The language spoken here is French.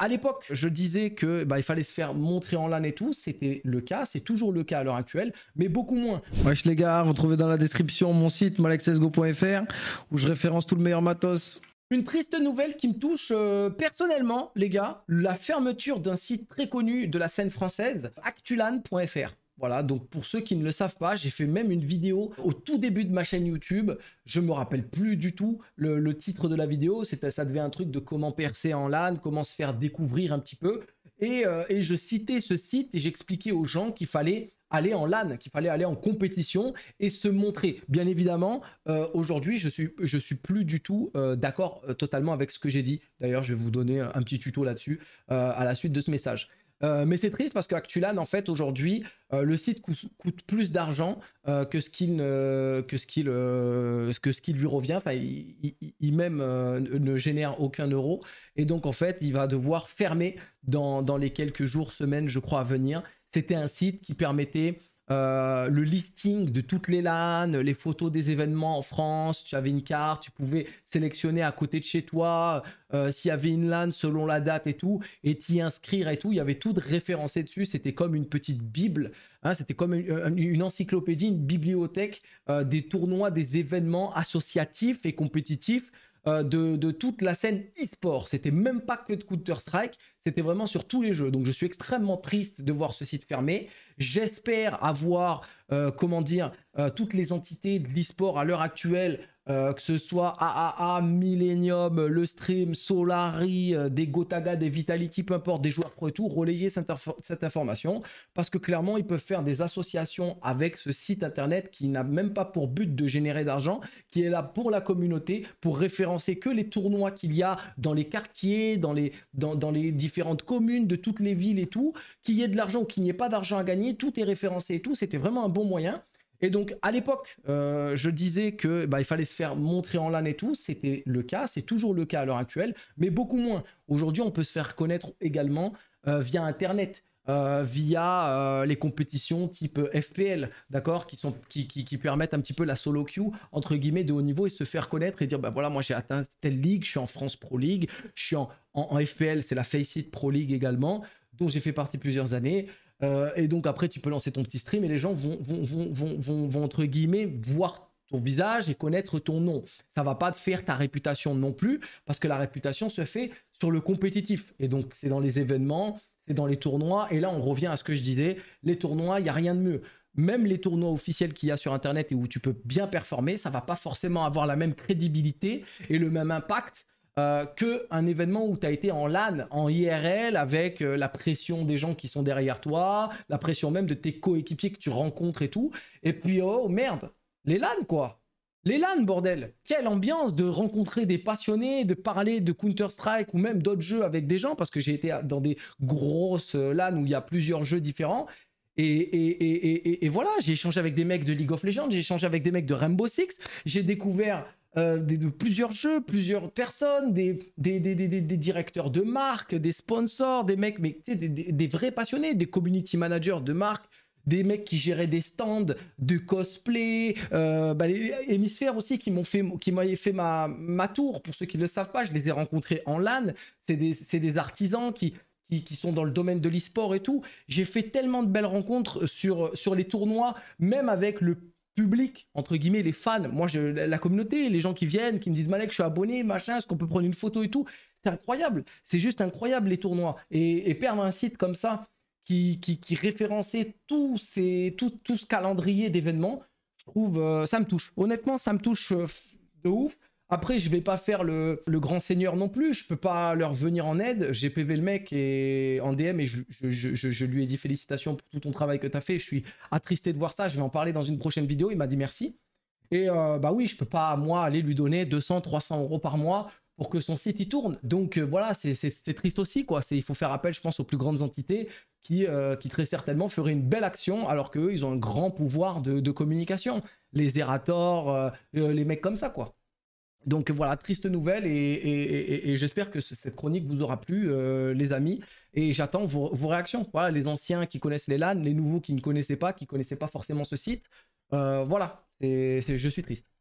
À l'époque, je disais que bah, il fallait se faire montrer en LAN et tout. C'était le cas, c'est toujours le cas à l'heure actuelle, mais beaucoup moins. Wesh les gars, vous dans la description mon site malexesgo.fr où je référence tout le meilleur matos. Une triste nouvelle qui me touche euh, personnellement, les gars, la fermeture d'un site très connu de la scène française, actulan.fr. Voilà, donc pour ceux qui ne le savent pas, j'ai fait même une vidéo au tout début de ma chaîne YouTube. Je me rappelle plus du tout le, titre de la vidéo. C'était, ça devait un truc de comment percer en LAN, comment se faire découvrir un petit peu. Euh, et, je citais ce site et j'expliquais aux gens qu'il fallait aller en LAN, qu'il fallait aller en compétition et se montrer. Bien évidemment, euh, aujourd'hui, je suis, je suis plus du tout euh, d'accord totalement avec ce que j'ai dit. D'ailleurs, je vais vous donner un petit tuto là-dessus à la suite de ce message. Euh, mais c'est triste parce qu'Actulan, en fait, aujourd'hui, euh, le site coûte, plus d'argent euh, que ce qu'il qui lui revient. Enfin, il, même ne génère aucun euro. Et donc, en fait, il va devoir fermer dans, dans les quelques jours, semaines, je crois, à venir. C'était un site qui permettait euh, le listing de toutes les LAN, les photos des événements en France. Tu avais une carte, tu pouvais sélectionner à côté de chez toi euh, s'il y avait une LAN selon la date et tout, et t'y inscrire et tout. Il y avait tout de référencé dessus. C'était comme une petite Bible. Hein. C'était comme euh, une, encyclopédie, une bibliothèque des tournois, des événements associatifs et compétitifs euh, de, toute la scène e-sport. C'était même pas que de Counter-Strike, c'était vraiment sur tous les jeux. Donc je suis extrêmement triste de voir ce site fermé. J'espère avoir, euh, comment dire, euh, toutes les entités de l'e-sport à l'heure actuelle euh, que ce soit AAA, Millennium, le stream, Solari, euh, des Gotaga, des Vitality, peu importe, des joueurs pro et tout, relayer cette, information parce que clairement, ils peuvent faire des associations avec ce site internet qui n'a même pas pour but de générer d'argent, qui est là pour la communauté, pour référencer que les tournois qu'il y a dans les quartiers, dans les, dans les différentes communes de toutes les villes et tout, qu'il y ait de l'argent ou qu'il n'y ait pas d'argent à gagner, tout est référencé et tout. C'était vraiment un bon moyen. Et donc, à l'époque, euh, je disais que bah, il fallait se faire montrer en LAN et tout. C'était le cas, c'est toujours le cas à l'heure actuelle, mais beaucoup moins. Aujourd'hui, on peut se faire connaître également euh, via Internet. Euh, via les compétitions type FPL, d'accord, qui, qui, permettent un petit peu la solo queue, entre guillemets, de haut niveau et se faire connaître et dire, bah voilà, moi j'ai atteint telle ligue, je suis en France Pro League, je suis en, en FPL, c'est la Faceit Pro League également, dont j'ai fait partie plusieurs années. Euh, et donc après, tu peux lancer ton petit stream et les gens vont, vont, vont, vont, vont entre guillemets, voir ton visage et connaître ton nom. Ça va pas te faire ta réputation non plus, parce que la réputation se fait sur le compétitif. Et donc, c'est dans les événements, c'est dans les tournois. Et là, on revient à ce que je disais, les tournois, il n'y a rien de mieux. Même les tournois officiels qu'il y a sur Internet et où tu peux bien performer, ça va pas forcément avoir la même crédibilité et le même impact euh, qu'un événement où tu as été en LAN, en IRL, avec euh, la pression des gens qui sont derrière toi, la pression même de tes coéquipiers que tu rencontres et tout. Et puis, oh merde, les LAN quoi Les LAN, bordel Quelle ambiance de rencontrer des passionnés, de parler de Counter-Strike ou même d'autres jeux avec des gens, parce que j'ai été dans des grosses euh, LAN où il y a plusieurs jeux différents. Et, et voilà, j'ai échangé avec des mecs de League of Legends, j'ai échangé avec des mecs de Rainbow Six, j'ai découvert euh, de plusieurs jeux, plusieurs personnes, des, des, directeurs de marques, des sponsors, des mecs, mais des, vrais passionnés, des community managers de marques, des mecs qui géraient des stands, de cosplay, euh, bah, les hémisphères aussi qui m'ont fait, qui fait ma, ma tour. Pour ceux qui ne le savent pas, je les ai rencontrés en LAN. C'est des artisans qui, qui, sont dans le domaine de l'esport et tout. J'ai fait tellement de belles rencontres sur, sur les tournois, même avec le public, entre guillemets, les fans, moi, je, la communauté, les gens qui viennent, qui me disent Malek, je suis abonné, machin, est-ce qu'on peut prendre une photo et tout C'est incroyable, c'est juste incroyable les tournois. Et, et perdre un site comme ça, qui, qui, qui référençait tout, ces, tout, ce calendrier d'événements, je trouve, euh, ça me touche. Honnêtement, ça me touche euh, de ouf. Après, je vais pas faire le, grand seigneur non plus. Je peux pas leur venir en aide. J'ai PV le mec et en DM et je, lui ai dit félicitations pour tout ton travail que tu as fait. Je suis attristé de voir ça. Je vais en parler dans une prochaine vidéo. Il m'a dit merci. Et euh, bah oui, je peux pas, moi, aller lui donner 200, 300 euros par mois pour que son site y tourne. Donc euh, voilà, c'est triste aussi, quoi. Il faut faire appel, je pense, aux plus grandes entités qui, euh, qui très certainement feraient une belle action alors qu'eux, ils ont un grand pouvoir de, de communication. Les Erator, les mecs comme ça, quoi. Donc voilà, triste nouvelle et, j'espère que cette chronique vous aura plu, euh, les amis. Et j'attends vos, réactions. Voilà, les anciens qui connaissent les LAN, les nouveaux qui ne connaissaient pas, qui connaissaient pas forcément ce site. Euh, voilà, c'est je suis triste.